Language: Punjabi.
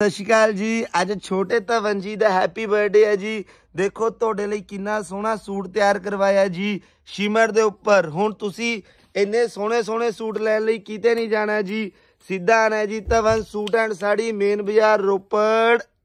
ਸਤਿ ਸ਼੍ਰੀ ਅਕਾਲ ਜੀ ਅੱਜ ਛੋਟੇ ਤਵਨ ਜੀ ਦਾ ਹੈਪੀ ਬਰਥਡੇ ਹੈ ਜੀ ਦੇਖੋ ਤੁਹਾਡੇ ਲਈ ਕਿੰਨਾ ਸੋਹਣਾ ਸੂਟ ਤਿਆਰ ਕਰਵਾਇਆ ਜੀ ਸ਼ਿਮਰ ਦੇ ਉੱਪਰ ਹੁਣ ਤੁਸੀਂ ਇੰਨੇ ਸੋਹਣੇ ਸੋਹਣੇ ਸੂਟ ਲੈਣ ਲਈ ਕਿਤੇ ਨਹੀਂ ਜਾਣਾ ਜੀ ਸਿੱਧਾ ਆਣਾ ਜੀ ਤਵਨ ਸੂਟ ਐਂਡ ਸਾੜੀ ਮੇਨ ਬਾਜ਼ਾਰ ਰੋਪੜ